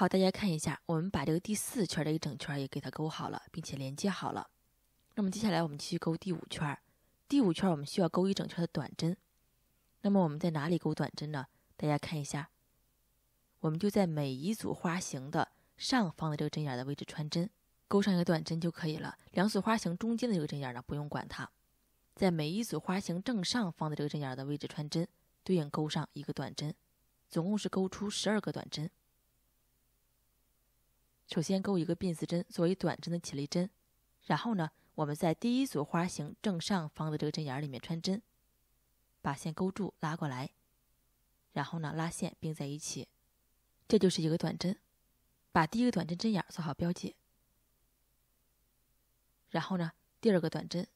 好，大家看一下，我们把这个第四圈的一整圈也给它勾好了，并且连接好了。那么接下来我们继续勾第五圈。第五圈我们需要勾一整圈的短针。那么我们在哪里勾短针呢？大家看一下，我们就在每一组花形的上方的这个针眼的位置穿针，勾上一个短针就可以了。两组花形中间的这个针眼呢不用管它，在每一组花形正上方的这个针眼的位置穿针，对应勾上一个短针，总共是勾出十二个短针。首先钩一个辫子针作为短针的起立针，然后呢，我们在第一组花型正上方的这个针眼里面穿针，把线勾住拉过来，然后呢拉线并在一起，这就是一个短针，把第一个短针针眼做好标记，然后呢第二个短针，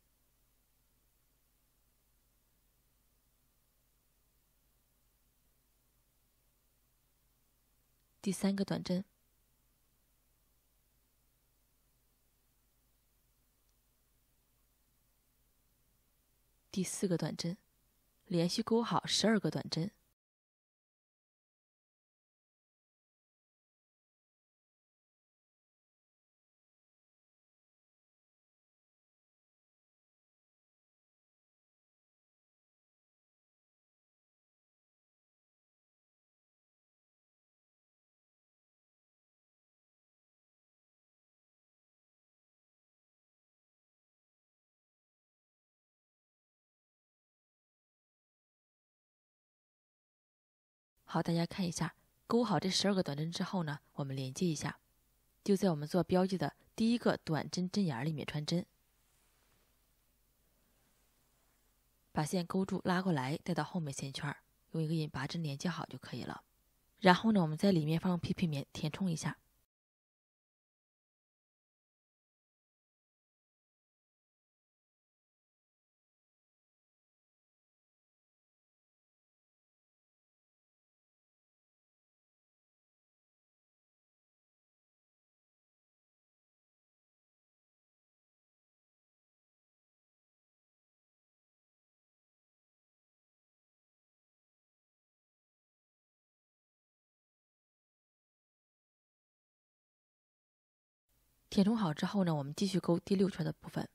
第三个短针。第四个短针，连续钩好十二个短针。好，大家看一下，钩好这十二个短针之后呢，我们连接一下，就在我们做标记的第一个短针针眼里面穿针，把线勾住，拉过来，带到后面线圈，用一个引拔针连接好就可以了。然后呢，我们在里面放入 PP 棉填充一下。填充好之后呢，我们继续钩第六圈的部分。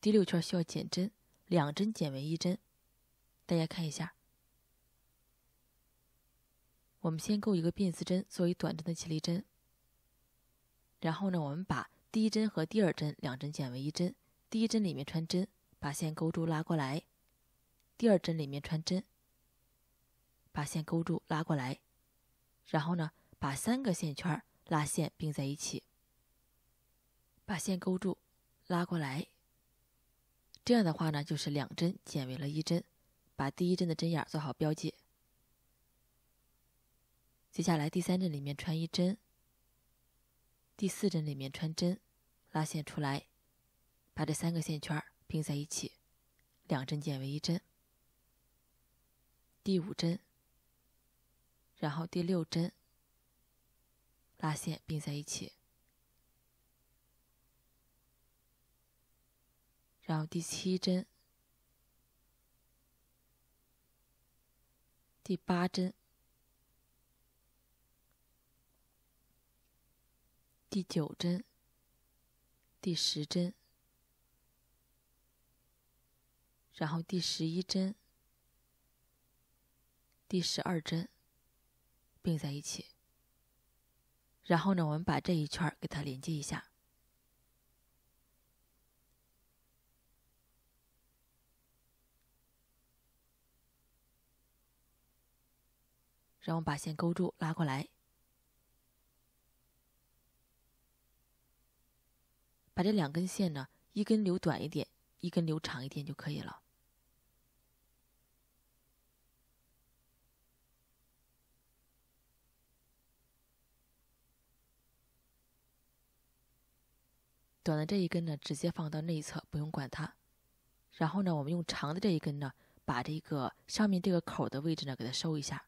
第六圈需要减针，两针减为一针。大家看一下，我们先钩一个变丝针作为短针的起立针。然后呢，我们把第一针和第二针两针减为一针。第一针里面穿针，把线钩住拉过来；第二针里面穿针，把线钩住拉过来。然后呢，把三个线圈拉线并在一起。把线勾住，拉过来。这样的话呢，就是两针减为了一针。把第一针的针眼做好标记。接下来第三针里面穿一针，第四针里面穿针，拉线出来，把这三个线圈并在一起，两针减为一针。第五针，然后第六针，拉线并在一起。然后第七针、第八针、第九针、第十针，然后第十一针、第十二针并在一起。然后呢，我们把这一圈给它连接一下。让我把线勾住，拉过来。把这两根线呢，一根留短一点，一根留长一点就可以了。短的这一根呢，直接放到内侧，不用管它。然后呢，我们用长的这一根呢，把这个上面这个口的位置呢，给它收一下。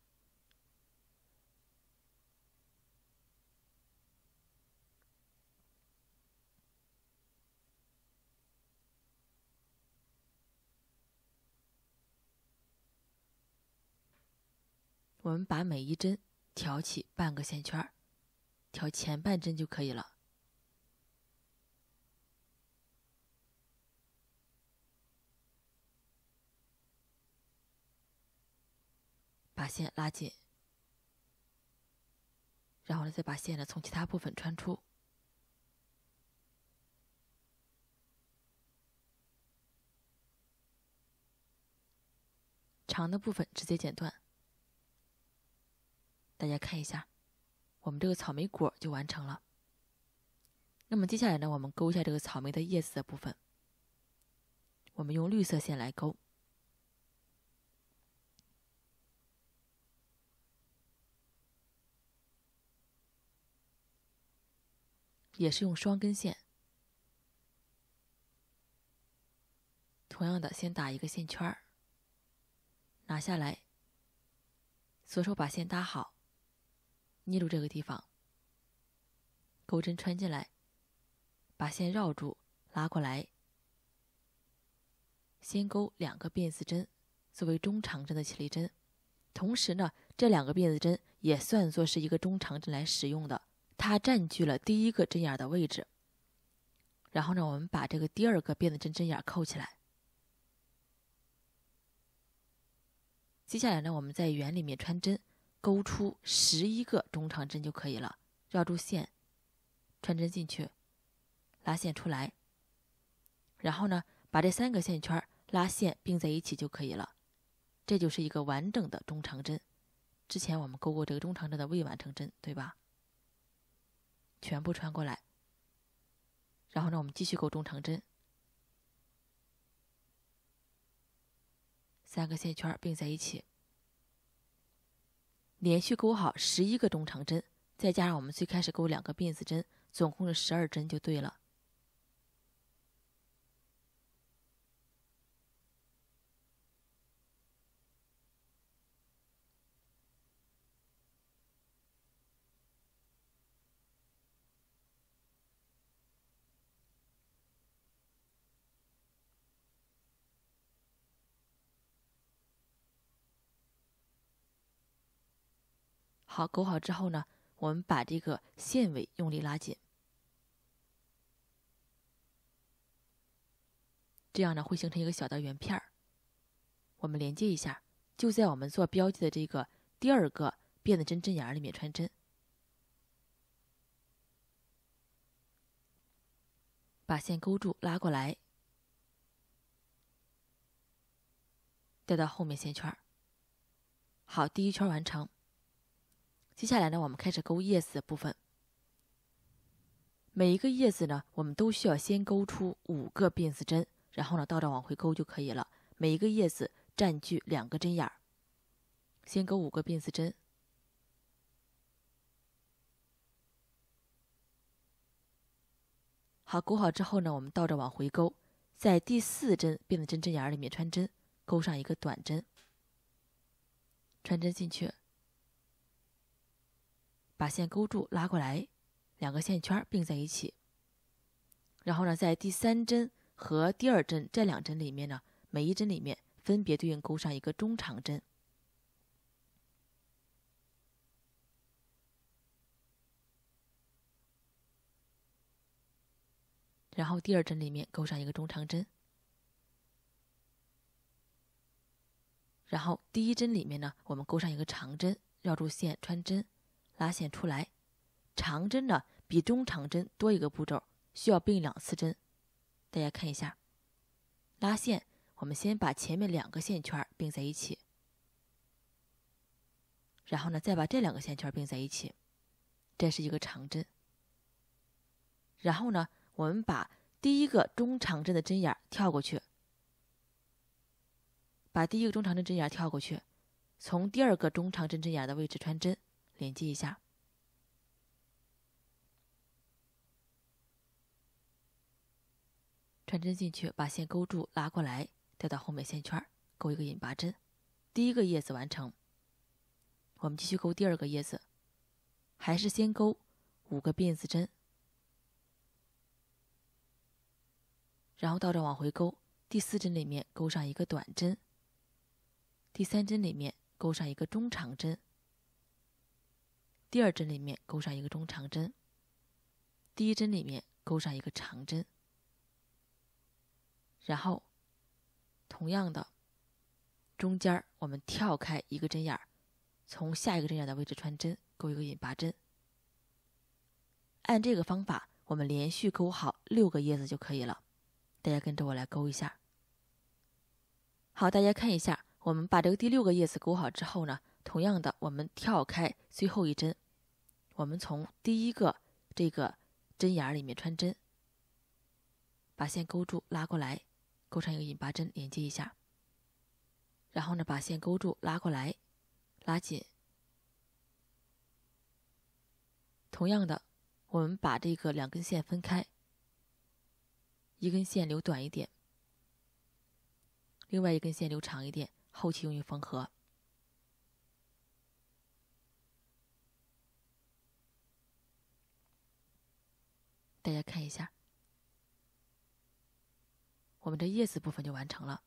我们把每一针挑起半个线圈挑前半针就可以了。把线拉紧，然后呢，再把线呢从其他部分穿出，长的部分直接剪断。大家看一下，我们这个草莓果就完成了。那么接下来呢，我们勾一下这个草莓的叶子的部分。我们用绿色线来勾，也是用双根线。同样的，先打一个线圈儿，拿下来，左手把线搭好。捏住这个地方，钩针穿进来，把线绕住，拉过来。先钩两个辫子针，作为中长针的起立针。同时呢，这两个辫子针也算作是一个中长针来使用的，它占据了第一个针眼的位置。然后呢，我们把这个第二个辫子针针眼扣起来。接下来呢，我们在圆里面穿针。勾出十一个中长针就可以了，绕住线，穿针进去，拉线出来，然后呢，把这三个线圈拉线并在一起就可以了，这就是一个完整的中长针。之前我们勾过这个中长针的未完成针，对吧？全部穿过来，然后呢，我们继续勾中长针，三个线圈并在一起。连续钩好十一个中长针，再加上我们最开始钩两个辫子针，总共是十二针就对了。好，勾好之后呢，我们把这个线尾用力拉紧，这样呢会形成一个小的圆片儿。我们连接一下，就在我们做标记的这个第二个辫子针针眼儿里面穿针，把线勾住，拉过来，带到后面线圈儿。好，第一圈完成。接下来呢，我们开始勾叶子的部分。每一个叶子呢，我们都需要先勾出五个辫子针，然后呢，倒着往回勾就可以了。每一个叶子占据两个针眼儿，先勾五个辫子针。好，勾好之后呢，我们倒着往回勾，在第四针辫子针针眼里面穿针，勾上一个短针，穿针进去。把线勾住，拉过来，两个线圈并在一起。然后呢，在第三针和第二针这两针里面呢，每一针里面分别对应勾上一个中长针。然后第二针里面勾上一个中长针。然后第一针里面呢，我们勾上一个长针，绕住线穿针。拉线出来，长针呢比中长针多一个步骤，需要并两次针。大家看一下，拉线，我们先把前面两个线圈并在一起，然后呢再把这两个线圈并在一起，这是一个长针。然后呢，我们把第一个中长针的针眼跳过去，把第一个中长针针眼跳过去，从第二个中长针针眼的位置穿针。连接一下，穿针进去，把线勾住，拉过来，掉到后面线圈，勾一个引拔针。第一个叶子完成，我们继续勾第二个叶子，还是先勾五个辫子针，然后倒着往回勾。第四针里面勾上一个短针，第三针里面勾上一个中长针。第二针里面钩上一个中长针，第一针里面钩上一个长针，然后同样的中间我们跳开一个针眼儿，从下一个针眼的位置穿针钩一个引拔针。按这个方法，我们连续钩好六个叶子就可以了。大家跟着我来钩一下。好，大家看一下，我们把这个第六个叶子钩好之后呢。同样的，我们跳开最后一针，我们从第一个这个针眼里面穿针，把线勾住，拉过来，勾上一个引拔针连接一下。然后呢，把线勾住，拉过来，拉紧。同样的，我们把这个两根线分开，一根线留短一点，另外一根线留长一点，后期用于缝合。大家看一下，我们这叶子部分就完成了。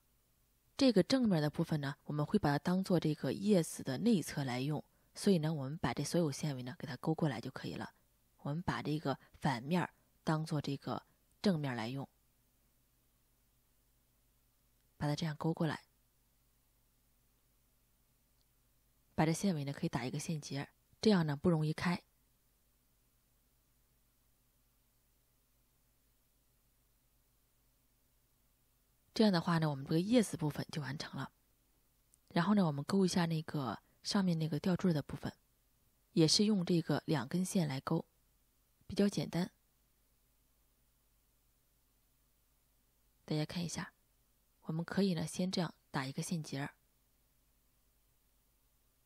这个正面的部分呢，我们会把它当做这个叶子的内侧来用，所以呢，我们把这所有线尾呢给它勾过来就可以了。我们把这个反面当做这个正面来用，把它这样勾过来。把这线尾呢可以打一个线结，这样呢不容易开。这样的话呢，我们这个叶子部分就完成了。然后呢，我们勾一下那个上面那个吊坠的部分，也是用这个两根线来勾，比较简单。大家看一下，我们可以呢先这样打一个线结，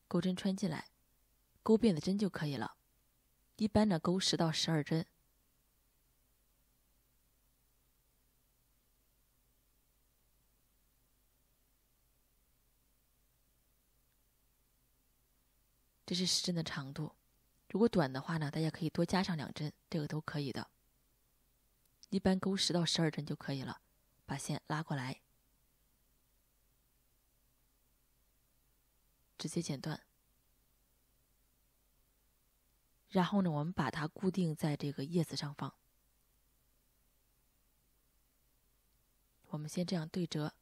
钩针穿进来，钩辫子针就可以了。一般呢钩十到十二针。是十针的长度，如果短的话呢，大家可以多加上两针，这个都可以的。一般钩十到十二针就可以了。把线拉过来，直接剪断。然后呢，我们把它固定在这个叶子上方。我们先这样对折，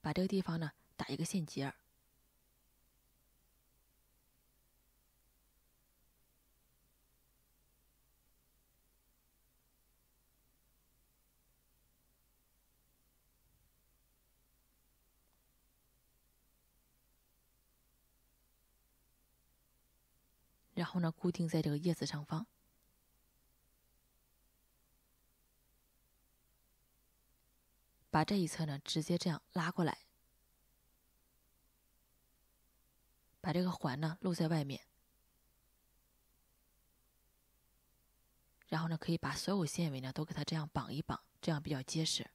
把这个地方呢打一个线结儿。然后呢，固定在这个叶子上方，把这一侧呢直接这样拉过来，把这个环呢露在外面。然后呢，可以把所有纤维呢都给它这样绑一绑，这样比较结实。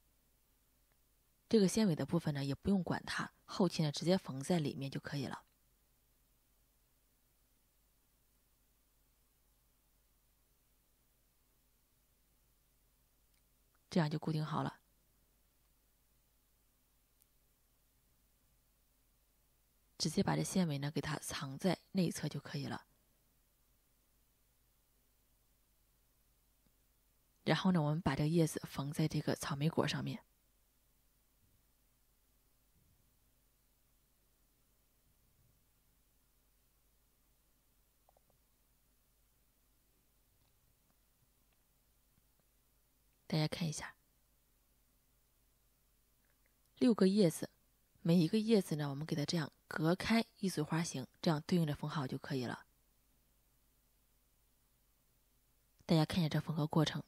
这个纤维的部分呢也不用管它，后期呢直接缝在里面就可以了。这样就固定好了，直接把这线尾呢给它藏在内侧就可以了。然后呢，我们把这个叶子缝在这个草莓果上面。大家看一下，六个叶子，每一个叶子呢，我们给它这样隔开一组花型，这样对应着缝好就可以了。大家看一下这缝合过程。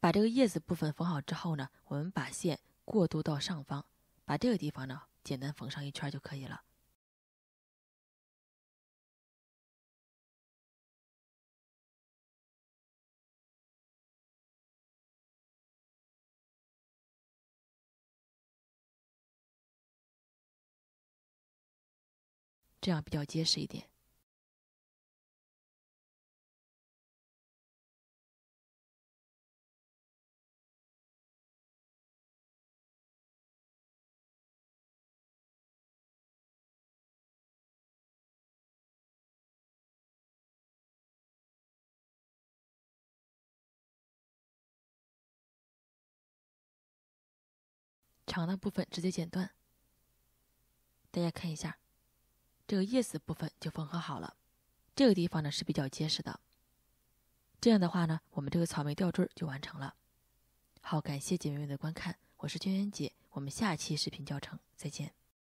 把这个叶子部分缝好之后呢，我们把线过渡到上方，把这个地方呢简单缝上一圈就可以了，这样比较结实一点。长的部分直接剪断，大家看一下，这个叶子部分就缝合好了。这个地方呢是比较结实的，这样的话呢，我们这个草莓吊坠就完成了。好，感谢姐妹们的观看，我是娟娟姐，我们下期视频教程再见。